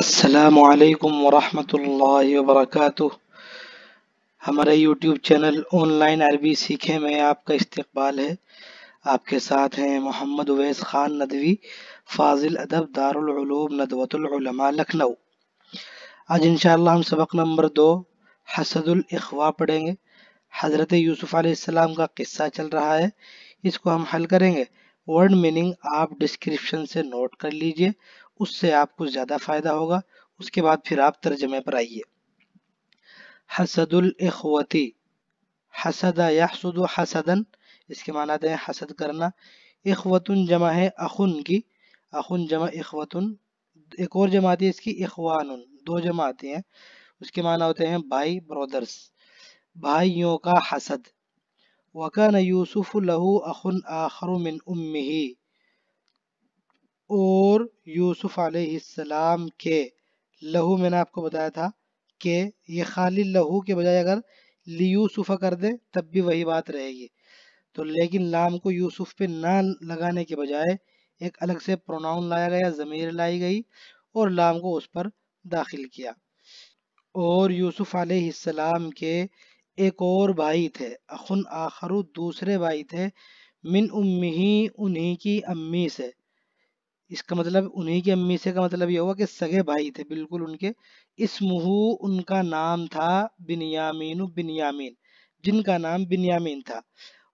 السلام علیکم ورحمۃ اللہ وبرکاتہ ہمارے یوٹیوب چینل آن لائن عربی سیکھے میں آپ کا استقبال ہے آپ کے ساتھ ہیں محمد اویس خان ندوی فاضل ادب دارالعلوم ندوۃ العلماء لکھنؤ آج انشاءاللہ ہم سبق نمبر دو حسد الاخوا پڑھیں گے حضرت یوسف علیہ السلام کا قصہ چل رہا ہے اس کو ہم حل کریں گے ورڈ میننگ آپ ڈسکرپشن سے نوٹ کر لیجئے اس سے آپ کو زیادہ فائدہ ہوگا اس کے بعد پھر آپ ترجمے پر آئیے حسد الاخوتی حسد یحسد حسدن اس کے معنی دیں حسد کرنا اخوتن جمع ہے اخن کی اخن جمع اخوتن ایک اور جمع آتی ہے اس کی اخوان دو جمع آتی ہیں اس کے معنی ہوتے ہیں بھائی برودرز بھائیوں کا حسد وَكَانَ يُوسُفُ لَهُ یوسف الہو اخن أُمِّهِ اور یوسف علیہ السلام کے لہو میں نے آپ کو بتایا تھا کہ یہ خالی لہو کے بجائے اگر لیفہ کر دیں تب بھی وہی بات رہے گی تو لیکن لام کو یوسف پہ نہ لگانے کے بجائے ایک الگ سے پروناؤن گیا لائی گئی اور لام کو اس پر داخل کیا اور یوسف علیہ السلام کے ایک اور بھائی تھے اخن آخر دوسرے بھائی تھے من امی انہی کی امی سے اس کا مطلب انہی کی امی سے کا مطلب یہ ہوا کہ سگے بھائی تھے بالکل ان کے اسمہو ان کا نام تھا بنیامین بنیامین جن کا نام بنیامین تھا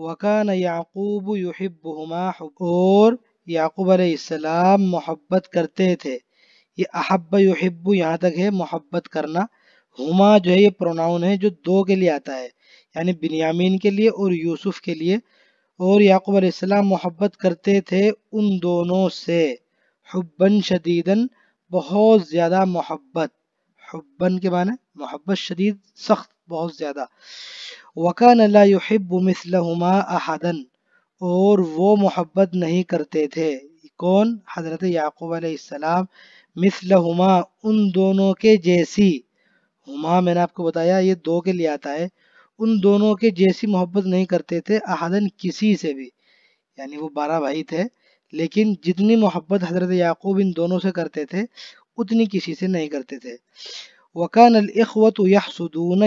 وَكَانَ تھاقوب یوحب اور یعقوب علیہ السلام محبت کرتے تھے یہ احب یوحبو یہاں تک ہے محبت کرنا ہما جو ہے یہ پروناؤن ہے جو دو کے لیے آتا ہے یعنی بنیامین کے لیے اور یوسف کے لیے اور یعقوب علیہ السلام محبت کرتے تھے ان دونوں سے حبن شدیدن بہت زیادہ محبت حبن کے معنی محبت شدید سخت بہت زیادہ وکان اللہ یحب مثلہما احدا اور وہ محبت نہیں کرتے تھے کون حضرت یعقوب علیہ السلام مثلہما ان دونوں کے جیسی ہما میں نے آپ کو بتایا یہ دو کے لیے آتا ہے ان دونوں کے جیسی محبت نہیں کرتے تھے احدن کسی سے بھی یعنی وہ بارہ بھائی تھے لیکن جتنی محبت حضرت یعقوب ان دونوں سے کرتے تھے اتنی کسی سے نہیں کرتے تھے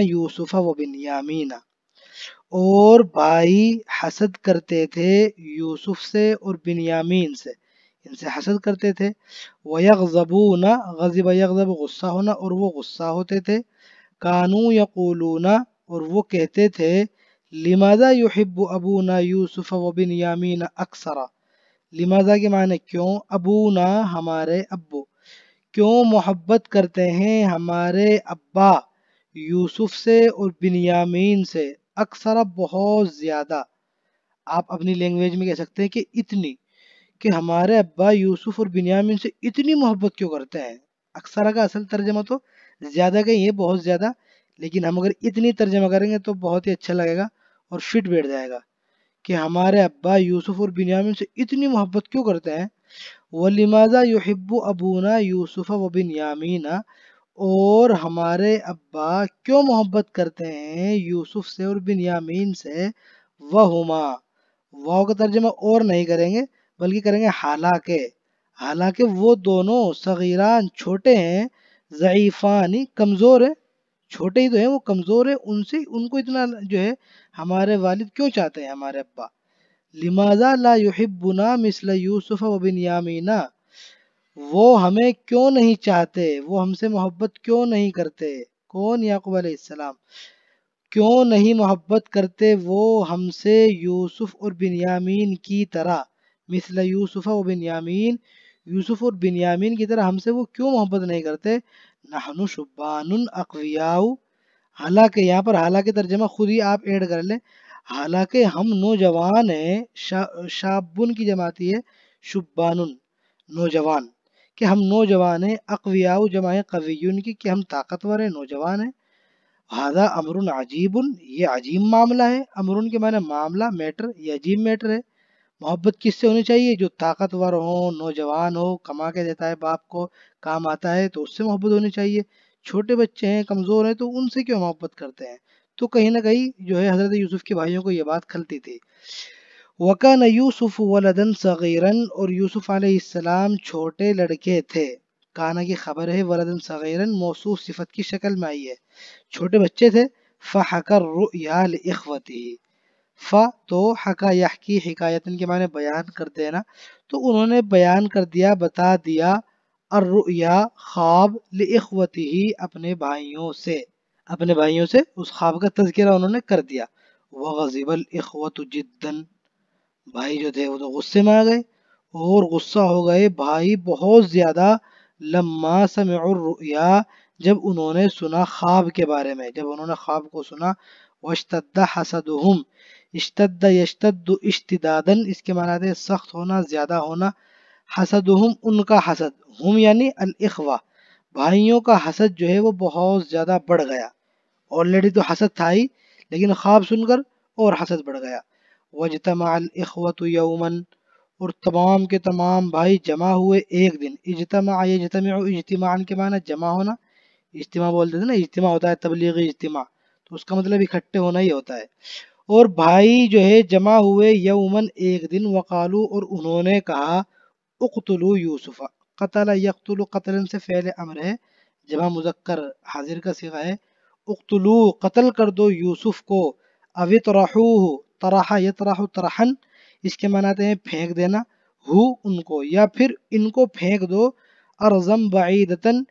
یوسف اور بھائی حسد کرتے تھے یوسف سے اور بن یامین سے ان سے حسد کرتے تھے وَيَغْضَبُونَ یقون غزیب یقب غصہ ہونا اور وہ غصہ ہوتے تھے کانو يَقُولُونَ اور وہ کہتے تھے لمادہ یو ابونا ابو یوسف و بن یامین اکثرا لمادہ کے معنی کیوں ابو نا ہمارے ابو کیوں محبت کرتے ہیں ہمارے ابا یوسف سے اور بن یامین سے اکثر بہت زیادہ آپ اپنی لینگویج میں کہہ سکتے ہیں کہ اتنی کہ ہمارے ابا یوسف اور بنیامین سے اتنی محبت کیوں کرتے ہیں اکثرا کا اصل ترجمہ تو زیادہ کہیں یہ بہت زیادہ لیکن ہم اگر اتنی ترجمہ کریں گے تو بہت ہی اچھا لگے گا اور فٹ بیٹھ جائے گا کہ ہمارے ابا یوسف اور بنیامین سے اتنی محبت کیوں کرتے ہیں وہ يُحِبُّ یوحب و ابونا یوسف و اور ہمارے ابا کیوں محبت کرتے ہیں یوسف سے اور بنیامین سے وَهُمَا ہما واؤ کا ترجمہ اور نہیں کریں گے بلکہ کریں گے حالانکہ حالانکہ وہ دونوں صغیران چھوٹے ہیں ضعیفانی کمزور ہیں چھوٹے ہی تو ہیں وہ کمزور ہیں ان سے ان کو اتنا جو ہے ہمارے والد کیوں چاہتے ہیں ہمارے ابا لماذا لا يحبنا مثل یوسف و بن یامینا وہ ہمیں کیوں نہیں چاہتے وہ ہم سے محبت کیوں نہیں کرتے کون یعقوب علیہ السلام کیوں نہیں محبت کرتے وہ ہم سے یوسف اور بنیامین کی طرح مثل یوسف و بنیامین یوسف اور بنیامین کی طرح ہم سے وہ کیوں محبت نہیں کرتے نحنو شبان اقویاؤ حالانکہ یہاں پر حالانکہ ترجمہ خود ہی آپ ایڈ کر لیں حالانکہ ہم نوجوان ہیں شابن کی جماعتی ہے شبان نوجوان کہ ہم نوجوان ہیں اقویاؤ قویون کی کہ ہم طاقتور ہیں نوجوان ہیں ہزار امر عجیب یہ عجیب معاملہ ہے امرن کے معنی معاملہ میٹر یہ عجیب میٹر ہے محبت کس سے ہونی چاہیے جو طاقتور ہوں نوجوان ہو کما کے دیتا ہے باپ کو کام آتا ہے تو اس سے محبت ہونی چاہیے چھوٹے بچے ہیں کمزور ہیں تو ان سے کیوں محبت کرتے ہیں تو کہیں نہ کہیں جو ہے حضرت یوسف کے بھائیوں کو یہ بات کھلتی تھی وکا يُوسُفُ یوسف صَغِيرًا اور یوسف علیہ السلام چھوٹے لڑکے تھے کانا کی خبر ہے وَلَدًا صَغِيرًا موصوف صفت کی شکل میں آئی ہے چھوٹے بچے تھے فہ لِإِخْوَتِهِ فا تو حقا یحکی حکایت ان کے معنی بیان کر دینا تو انہوں نے بیان کر دیا بتا دیا الرؤیا خواب لئخوتی ہی اپنے بھائیوں سے اپنے بھائیوں سے اس خواب کا تذکرہ انہوں نے کر دیا وغضب الاخوت جدا بھائی جو تھے وہ تو غصے میں آگئے اور غصہ ہو گئے بھائی بہت زیادہ لما سمع الرؤیا جب انہوں نے سنا خواب کے بارے میں جب انہوں نے خواب کو سنا وشتدہ حسدہم اشتد یشتد اشتداد اس کے معنی ہے سخت ہونا زیادہ ہونا حسدہم ان کا حسد ہم یعنی الاخوہ بھائیوں کا حسد جو ہے وہ بہت زیادہ بڑھ گیا آلریڈی تو حسد تھا ہی لیکن خواب سن کر اور حسد بڑھ گیا وجتما الاخوت یومن اور تمام کے تمام بھائی جمع ہوئے ایک دن اجتماع اجتماع ان کے معنی جمع ہونا اجتماع بولتے تھے نا اجتماع ہوتا ہے تبلیغی اجتماع تو اس کا مطلب اکٹھے ہونا ہی ہوتا ہے اور بھائی جو ہے جمع ہوئے یومن ایک دن وقالو اور انہوں نے کہا اقتلو یوسف قتل یقتلو قتل سے فعل امر ہے جمع مذکر حاضر کا سیغہ ہے اقتلو قتل کر دو یوسف کو اب تراہ ترا یارا ترحن اس کے مناتے ہیں پھینک دینا ہو ان کو یا پھر ان کو پھینک دو ارزم بعیدتن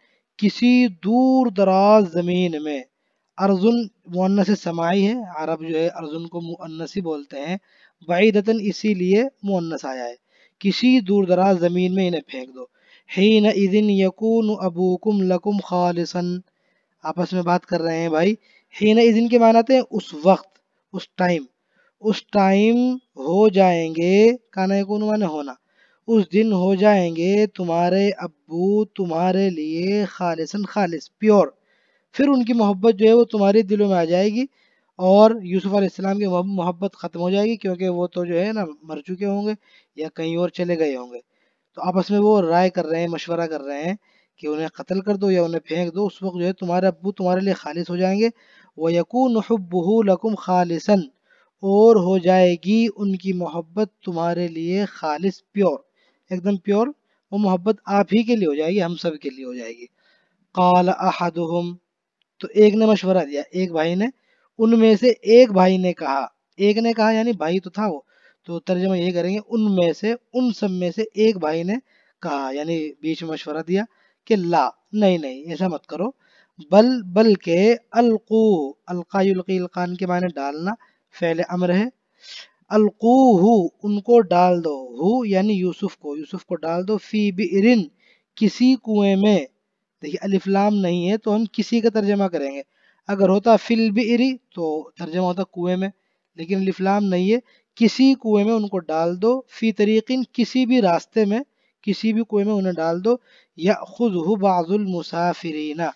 کسی دور دراز زمین میں ارزن مونس سماعی ہے عرب جو ہے ارزن کو ہی بولتے ہیں بعیدتاً اسی لیے مونس آیا ہے کسی دور دراز زمین میں انہیں پھینک دو حین اذن یکون ابوکم لکم خالصا آپس میں بات کر رہے ہیں بھائی حین اذن کے معنی کے ہیں اس وقت اس ٹائم اس ٹائم ہو جائیں گے کانا یکون معنی ہونا اس دن ہو جائیں گے تمہارے ابو تمہارے لیے خالصا خالص پیور پھر ان کی محبت جو ہے وہ تمہارے دلوں میں آ جائے گی اور یوسف علیہ السلام کی محبت ختم ہو جائے گی کیونکہ وہ تو جو ہے نا مر چکے ہوں گے یا کہیں اور چلے گئے ہوں گے تو آپس میں وہ رائے کر رہے ہیں مشورہ کر رہے ہیں کہ انہیں قتل کر دو یا انہیں پھینک دو اس وقت جو ہے تمہارے ابو تمہارے لیے خالص ہو جائیں گے وہ یقون بہو لکم خالصن اور ہو جائے گی ان کی محبت تمہارے لیے خالص پیور ایک دم پیور وہ محبت آپ ہی کے لیے ہو جائے گی ہم سب کے لیے ہو جائے گی قال احدهم تو ایک نے مشورہ دیا ایک بھائی نے ان میں سے ایک بھائی نے کہا ایک نے کہا یعنی بھائی تو تھا وہ تو ترجمہ یہ کریں گے ان میں سے ان سب میں سے ایک بھائی نے کہا یعنی بیچ میں مشورہ دیا کہ لا نہیں نہیں ایسا مت کرو بل بل کے القو القان کے معنی ڈالنا فعل امر ہے القو ہو ڈال دو ہو یعنی یوسف کو یوسف کو ڈال دو فی بئرن کسی کنویں میں دیکھیے لام نہیں ہے تو ہم کسی کا ترجمہ کریں گے اگر ہوتا فل بھی تو ترجمہ ہوتا کنویں میں لیکن الف لام نہیں ہے کسی کنویں میں ان کو ڈال دو فی طریقین کسی بھی راستے میں کسی بھی کنویں میں انہیں ڈال دو یا خود ہو بعض المسافرینہ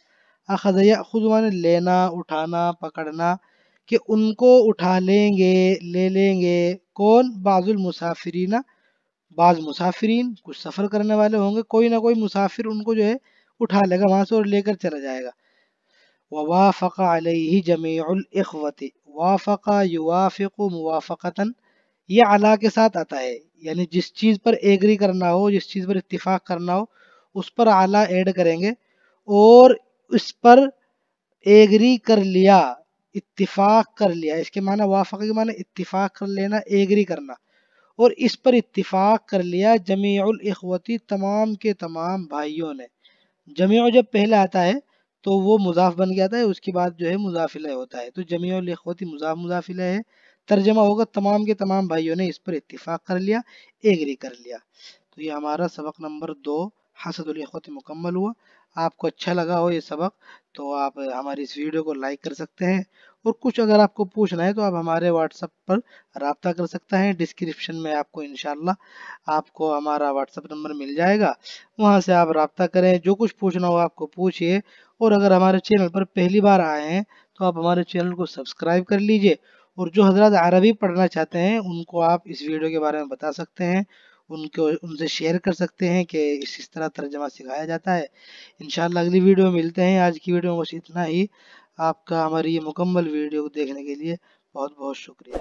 یا خود وہاں لینا اٹھانا پکڑنا کہ ان کو اٹھا لیں گے لے لیں گے کون بعض المسافرینہ بعض مسافرین کچھ سفر کرنے والے ہوں گے کوئی نہ کوئی مسافر ان کو جو ہے اٹھا لے گا وہاں سے اور لے کر چلا جائے گا ووافق علیہ جمیع الاخوت وافق یوافق موافقتا یہ علا کے ساتھ آتا ہے یعنی جس چیز پر ایگری کرنا ہو جس چیز پر اتفاق کرنا ہو اس پر علا ایڈ کریں گے اور اس پر ایگری کر لیا اتفاق کر لیا اس کے معنی وافق کے معنی اتفاق کر لینا ایگری کرنا اور اس پر اتفاق کر لیا جمیع الاخوتی تمام کے تمام بھائیوں نے جمع جب پہلے آتا ہے تو وہ مضاف بن گیا ہے اس کے بعد جو ہے مضافلہ ہوتا ہے تو جمع الاخوتی مضاف مضافلہ ہے ترجمہ ہوگا تمام کے تمام بھائیوں نے اس پر اتفاق کر لیا ایگری کر لیا تو یہ ہمارا سبق نمبر دو حسد والی مکمل ہوا آپ کو اچھا لگا ہو یہ سبق تو آپ ہماری اس ویڈیو کو لائک کر سکتے ہیں اور کچھ اگر آپ کو پوچھنا ہے تو آپ ہمارے واٹس اپ پر رابطہ کر سکتا ہے ڈسکرپشن میں آپ کو انشاءاللہ آپ کو ہمارا واٹس اپ نمبر مل جائے گا وہاں سے آپ رابطہ کریں جو کچھ پوچھنا ہو آپ کو پوچھئے اور اگر ہمارے چینل پر پہلی بار آئے ہیں تو آپ ہمارے چینل کو سبسکرائب کر لیجئے اور جو حضرات عربی پڑھنا چاہتے ہیں ان کو آپ اس ویڈیو کے بارے میں بتا سکتے ہیں ان کو ان سے شیئر کر سکتے ہیں کہ اس طرح ترجمہ سکھایا جاتا ہے انشاءاللہ اگلی ویڈیو ملتے ہیں آج کی ویڈیو میں بس اتنا ہی آپ کا ہماری یہ مکمل ویڈیو دیکھنے کے لیے بہت بہت شکریہ